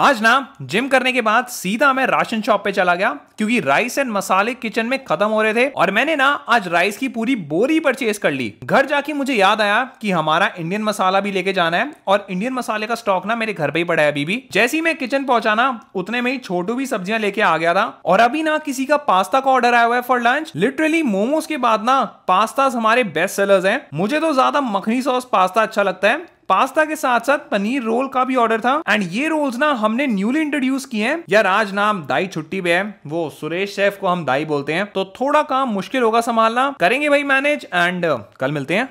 आज ना जिम करने के बाद सीधा मैं राशन शॉप पे चला गया क्योंकि राइस एंड मसाले किचन में खत्म हो रहे थे और मैंने ना आज राइस की पूरी बोरी परचेज कर ली घर जाके मुझे याद आया कि हमारा इंडियन मसाला भी लेके जाना है और इंडियन मसाले का स्टॉक ना मेरे घर पे ही पड़ा है अभी भी जैसे ही मैं किचन पहुंचाना उतने में ही छोटू भी सब्जियां लेके आ गया था और अभी ना किसी का पास्ता का ऑर्डर आया हुआ है फॉर लंच लिटरली मोमोज के बाद ना पास्ता हमारे बेस्ट सेलर्स है मुझे तो ज्यादा मखनी सॉस पास्ता अच्छा लगता है पास्ता के साथ साथ पनीर रोल का भी ऑर्डर था एंड ये रोल्स ना हमने न्यूली इंट्रोड्यूस किए हैं यार आज नाम दाई छुट्टी पे है वो सुरेश शेफ को हम दाई बोलते हैं तो थोड़ा काम मुश्किल होगा संभालना करेंगे भाई मैनेज एंड कल मिलते हैं